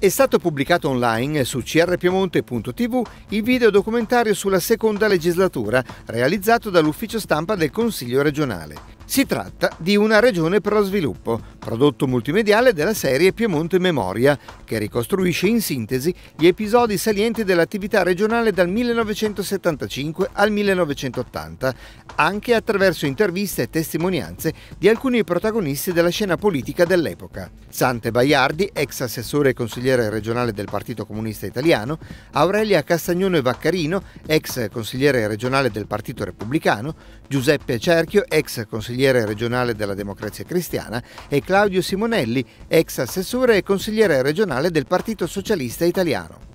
È stato pubblicato online su crpiemonte.tv il video documentario sulla seconda legislatura realizzato dall'ufficio stampa del Consiglio regionale. Si tratta di una regione per lo sviluppo, prodotto multimediale della serie Piemonte Memoria, che ricostruisce in sintesi gli episodi salienti dell'attività regionale dal 1975 al 1980, anche attraverso interviste e testimonianze di alcuni protagonisti della scena politica dell'epoca. Sante Baiardi, ex assessore e consigliere regionale del Partito Comunista Italiano, Aurelia Castagnone Vaccarino, ex consigliere regionale del Partito Repubblicano, Giuseppe Cerchio, ex consigliere consigliere regionale della Democrazia Cristiana, e Claudio Simonelli, ex assessore e consigliere regionale del Partito Socialista Italiano.